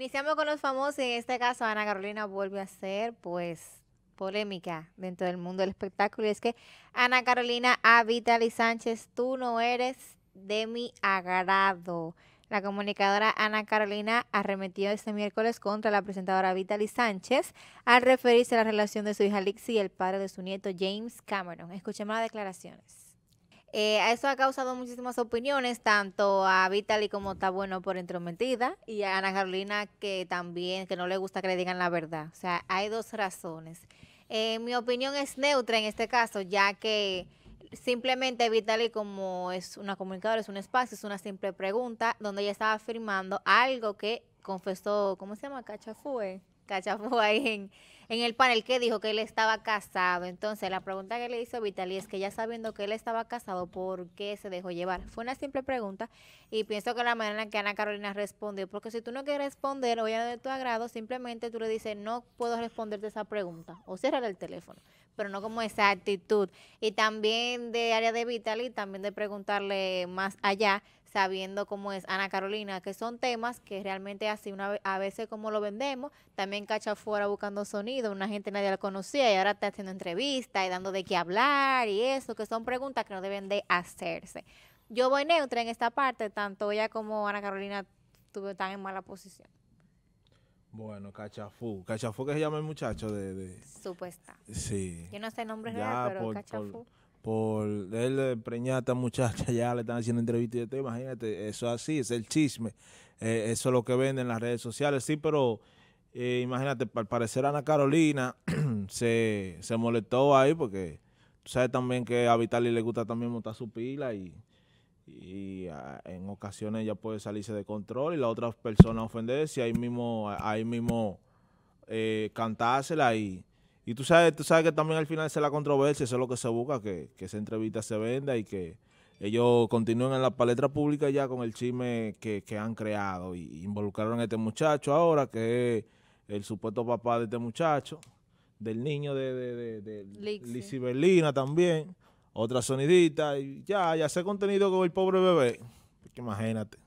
Iniciamos con los famosos, y en este caso Ana Carolina vuelve a ser pues polémica dentro del mundo del espectáculo y es que Ana Carolina a Vitaly Sánchez, tú no eres de mi agrado. La comunicadora Ana Carolina arremetió este miércoles contra la presentadora Vitaly Sánchez al referirse a la relación de su hija Lixi y el padre de su nieto James Cameron. Escuchemos las declaraciones. Eh, eso ha causado muchísimas opiniones, tanto a Vitaly como está bueno por entrometida, y a Ana Carolina que también, que no le gusta que le digan la verdad. O sea, hay dos razones. Eh, mi opinión es neutra en este caso, ya que simplemente Vitaly, como es una comunicadora, es un espacio, es una simple pregunta, donde ella estaba afirmando algo que confesó, ¿cómo se llama? Cachafue. Cachafú ahí en, el panel que dijo que él estaba casado. Entonces, la pregunta que le hizo Vitali es que ya sabiendo que él estaba casado, ¿por qué se dejó llevar? Fue una simple pregunta y pienso que la manera en que Ana Carolina respondió, porque si tú no quieres responder o ya de tu agrado, simplemente tú le dices, no puedo responderte esa pregunta o cerrar el teléfono, pero no como esa actitud. Y también de área de Vitali, también de preguntarle más allá sabiendo cómo es Ana Carolina, que son temas que realmente así una a veces como lo vendemos, también Cachafú fuera buscando sonido, una gente nadie la conocía y ahora está haciendo entrevistas y dando de qué hablar y eso, que son preguntas que no deben de hacerse. Yo voy neutra en esta parte, tanto ella como Ana Carolina tan en mala posición. Bueno, Cachafú. Cachafú que se llama el muchacho de... Supuesta. Sí. Yo no sé el nombre real, pero Cachafú por él preñar a esta muchacha, ya le están haciendo entrevistas y todo, imagínate, eso así, es el chisme, eh, eso es lo que venden en las redes sociales, sí, pero eh, imagínate, al parecer Ana Carolina se, molestó ahí porque tú sabes también que a Vitali le gusta también montar su pila y, ah, en ocasiones ella puede salirse de control y la otra persona ofenderse y ahí mismo, ahí mismo eh, cantársela y y tú sabes, tú sabes que también al final es la controversia, eso es lo que se busca, que, que esa entrevista se venda y que ellos continúen en la palestra pública ya con el chisme que, han creado. Y involucraron a este muchacho ahora, que es el supuesto papá de este muchacho, del niño de, de, de, también, otra sonidita, y ya, ya sé contenido con el pobre bebé. Pues, imagínate,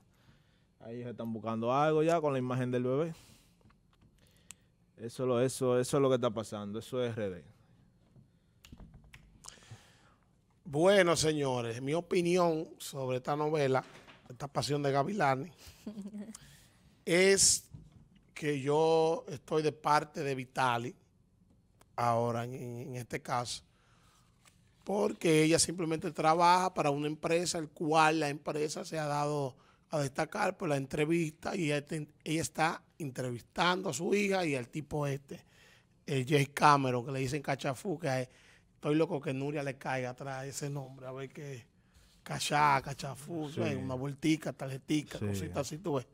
ahí están buscando algo ya con la imagen del bebé. Eso, eso, es lo que está pasando, eso es RD. Bueno, señores, mi opinión sobre esta novela, esta pasión de Gavilani, es que yo estoy de parte de Vitali, ahora en, en, este caso, porque ella simplemente trabaja para una empresa, el cual la empresa se ha dado destacar por la entrevista y ella, está entrevistando a su hija y al tipo este, el Jay Cameron, que le dicen Cachafú, que estoy loco que Nuria le caiga atrás ese nombre, a ver qué Cachá, Cachafú, una vueltica, tarjetita cosita así, tú ves,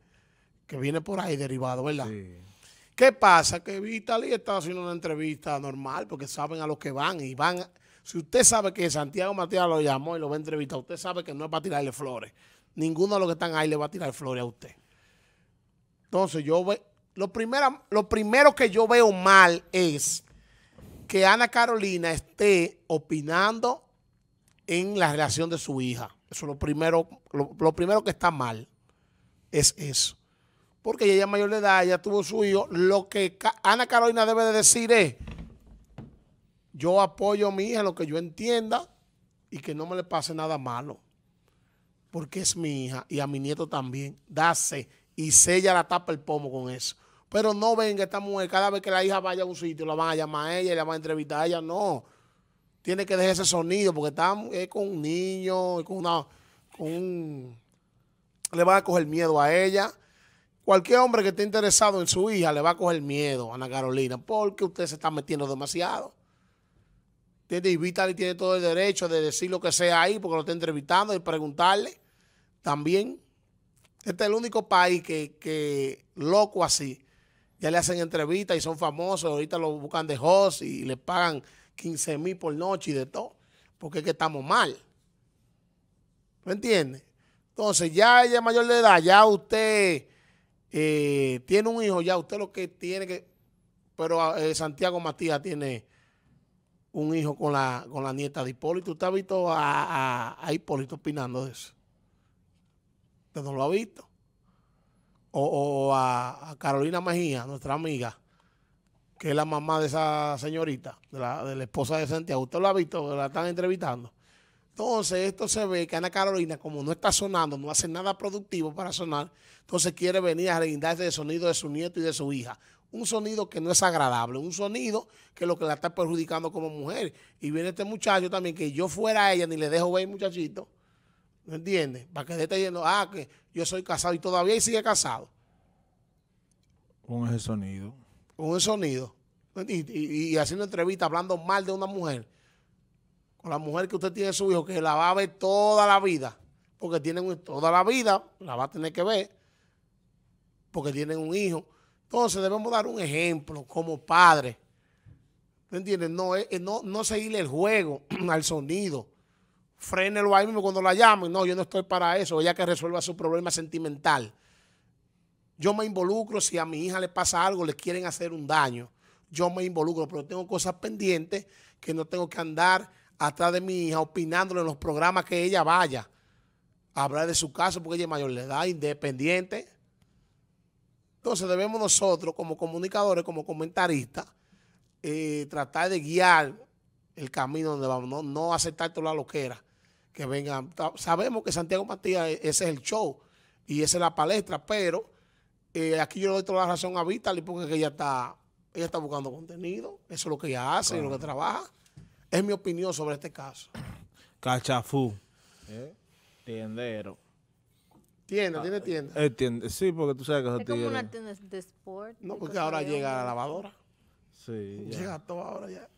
que viene por ahí derivado, ¿verdad? ¿Qué pasa? Que Vitaly está haciendo una entrevista normal porque saben a los que van y van. Si usted sabe que Santiago Matías lo llamó y lo va a entrevistar, usted sabe que no es para tirarle flores ninguno de los que están ahí le va a tirar flores a usted. Entonces, yo veo, lo, lo primero que yo veo mal es que Ana Carolina esté opinando en la relación de su hija. Eso es lo primero, lo, lo primero que está mal es eso. Porque ella es mayor de edad, ella tuvo su hijo. Lo que Ana Carolina debe de decir es, yo apoyo a mi hija en lo que yo entienda y que no me le pase nada malo porque es mi hija y a mi nieto también. Dase y sella la tapa el pomo con eso. Pero no que esta mujer, cada vez que la hija vaya a un sitio, la van a llamar a ella y la van a entrevistar a ella. No, tiene que dejar ese sonido porque está con un niño, con una... le va a coger miedo a ella. Cualquier hombre que esté interesado en su hija le va a coger miedo a Ana Carolina porque usted se está metiendo demasiado. Y tiene todo el derecho de decir lo que sea ahí porque lo está entrevistando y preguntarle también. Este es el único país que, loco así. Ya le hacen entrevistas y son famosos. Ahorita lo buscan de host y le pagan 15 mil por noche y de todo. Porque es que estamos mal. ¿Me entiende? Entonces, ya ella mayor de edad, ya usted eh, tiene un hijo, ya usted lo que tiene que. Pero eh, Santiago Matías tiene un hijo con la, nieta de Hipólito. ¿Usted ha visto a Hipólito opinando de eso? Usted no lo ha visto. O, a, Carolina Mejía, nuestra amiga, que es la mamá de esa señorita, de la, de la esposa de Santiago. Usted lo ha visto, la están entrevistando. Entonces, esto se ve que Ana Carolina, como no está sonando, no hace nada productivo para sonar, entonces quiere venir a reguindarse de sonido de su nieto y de su hija. Un sonido que no es agradable, un sonido que es lo que la está perjudicando como mujer. Y viene este muchacho también, que yo fuera a ella, ni le dejo ver, muchachito, ¿No entiendes? Para que esté yendo, ah, que yo soy casado y todavía sigue casado. Con ese sonido. Con ese sonido. Y, haciendo entrevista, hablando mal de una mujer. Con la mujer que usted tiene su hijo, que la va a ver toda la vida. Porque tienen toda la vida, la va a tener que ver. Porque tienen un hijo. Entonces debemos dar un ejemplo como padres. ¿Me entiendes? No, no, no seguirle el juego al sonido frénelo ahí mismo cuando la llamen. No, yo no estoy para eso. Ella que resuelva su problema sentimental. Yo me involucro si a mi hija le pasa algo, le quieren hacer un daño. Yo me involucro, pero tengo cosas pendientes que no tengo que andar atrás de mi hija opinándole en los programas que ella vaya a hablar de su caso porque ella es mayor de edad, independiente. Entonces debemos nosotros como comunicadores, como comentaristas, eh, tratar de guiar el camino donde vamos, no aceptar toda la loquera que vengan. Sabemos que Santiago Matías, e, ese es el show y esa es la palestra, pero eh, aquí yo le doy toda la razón a Vitaly porque ella está, ella está buscando contenido, eso es lo que ella hace y lo que trabaja. Es mi opinión sobre este caso. Cachafú. Eh, tiendero. Ah, tiene tienda. Eh, sí, porque tú sabes que es como una tienda de sport. No, porque ahora llega la lavadora. Sí. Llega todo ahora ya.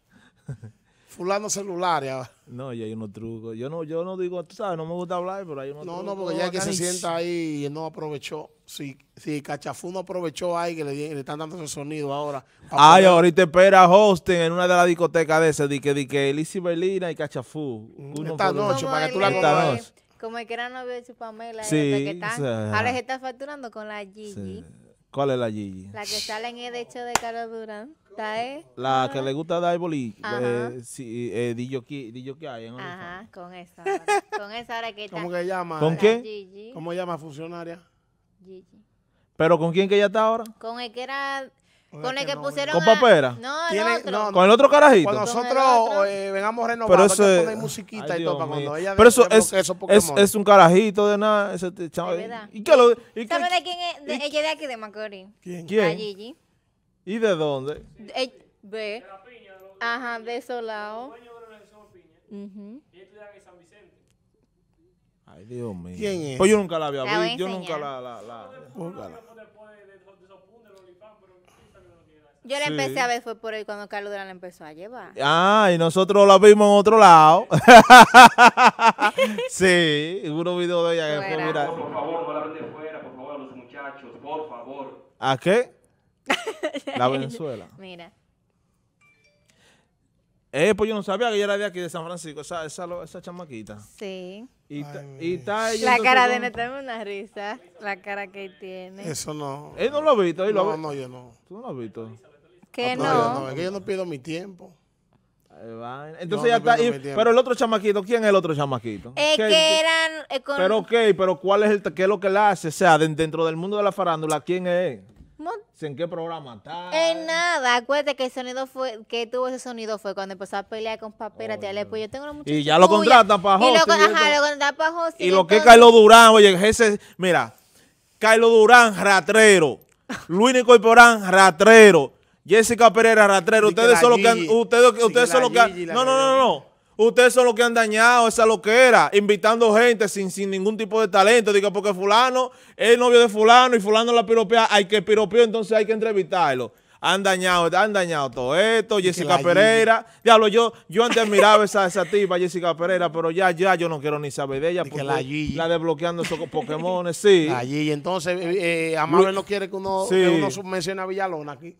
fulano celulares. No, y hay unos trucos. Yo no, yo no digo, tú sabes, no me gusta hablar, pero hay unos no, trucos. No, no, porque ya que se sienta ahí y no aprovechó. Si, si Cachafú no aprovechó ahí, que le, están dando ese sonido ahora. Ay, ahorita espera Hosting en una de las discotecas de ese, de que, de que Elisa Berlina y Cachafú. Mm, esta noche, para que tú la conozcas. Como el que era novio de su Pamela, sí, está, ahora se está facturando con la Gigi. ¿Cuál es la Gigi? La que sale en el hecho de Carlos Durán. La que le gusta dar bolí Eh, sí, eh, Dillo que hay. Ajá, con esa. con esa ahora que está. ¿Cómo que llama? ¿Con qué? Gigi. ¿Cómo llama funcionaria? Gigi. ¿Pero con quién que ella está ahora? Con el que era... Con el que, pusieron. ¿Con papera? No, el otro. no, Con el otro carajito. Cuando nosotros eh, vengamos Pero eso es- musiquita y todo para cuando ella Pero eso es, eso es, es un carajito de nada. ese chavo. Eh. ¿Y qué lo.? y qué- ¿Sabes de quién es? ella de aquí, de Macorís. ¿Quién? ¿Quién? A Gigi. ¿Y de dónde? De, eh, la piña. Ajá, de esos lados. Ay, Dios mío. ¿Quién es? Pues yo nunca la había visto. Yo nunca la... la, la, Yo la empecé a ver, fue por ahí cuando Carlos Durán la empezó a llevar. Ah, y nosotros la vimos en otro lado. sí, unos videos de ella que fue mirar. Por favor, no la fuera, por favor, a los muchachos, por favor. ¿A qué? la Venezuela. Mira. Eh, pues yo no sabía que ella era de aquí, de San Francisco, esa, esa, esa chamaquita. Sí. Y, y está La cara de Neta una risa, la cara que tiene. Eso no. Él eh, no lo ha visto. no, no, yo no. ¿Tú no lo has visto? Que ah, ah, pues no. Pues no. es que yo no pido mi tiempo. Entonces ya está. pero el otro chamaquito, ¿quién es el otro chamaquito? Es que eran. Eh, pero ok, pero ¿cuál es el, qué es lo que le hace? O sea, dentro del mundo de la farándula, ¿quién es? sin ¿En qué programa está? En nada. Acuérdate que el sonido fue, que tuvo ese sonido fue cuando empezó a pelear con Papera. Pues y ya lo contratan para Y lo, contratan para Y, lo que Carlos Durán, oye, ese, mira, Carlos Durán, ratrero. Luis Porán, ratrero. Jessica Pereira, ratrero. Ustedes son los que ustedes, son los que no, no, no, no. Ustedes son los que han dañado esa loquera, invitando gente sin, sin ningún tipo de talento. Digo, porque fulano es novio de fulano y fulano la piropea, hay que piropear, entonces hay que entrevistarlo. Han dañado, han dañado todo esto, Jessica Pereira. Diablo, yo, yo antes admiraba esa, esa tipa, Jessica Pereira, pero ya, ya, yo no quiero ni saber de ella. Porque la, desbloqueando esos Pokémon, sí. La Entonces, eh, eh, Amable no quiere que uno, a Villalona aquí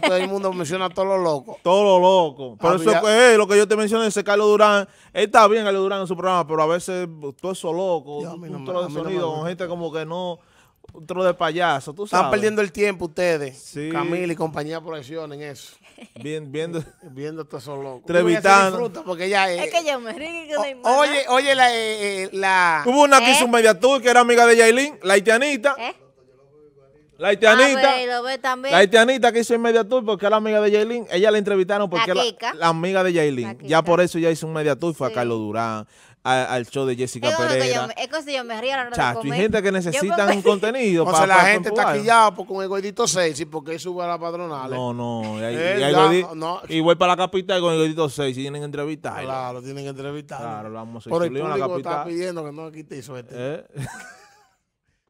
todo el mundo menciona a todos los locos. Todos los locos. Pero eso es eh, lo que yo te mencioné, ese Carlos Durán. Él está bien, Carlos Durán, en su programa, pero a veces todo eso loco, de sonido gente como que no... Otro de payaso, tú sabes. Están perdiendo el tiempo ustedes, Camila y compañía Proyección en eso. Bien, viendo. viendo todos esos locos. porque eh, es que yo me río Oye, oye eh, la, Hubo una que hizo un media que era amiga de Yailin, la haitianita. Ah, la haitianita, que hizo el Media Tour porque la amiga de Jailin, ella la entrevistaron porque la la, amiga de Jailin. Ya por eso ya hizo un Media Tour, fue a Carlos Durán, al show de Jessica Pereira. es que si yo me río a la Chacho, hay gente que necesita un contenido. O sea, la gente está quillada por, con el gordito sexy porque sube a la patronal. Eh, no, no. Y, voy para la capital con el gordito sexy. Tienen que entrevistar. Claro, tienen que entrevistar. Claro, lo vamos a Pero el público la capital. está pidiendo que no quite suerte. ¿Eh?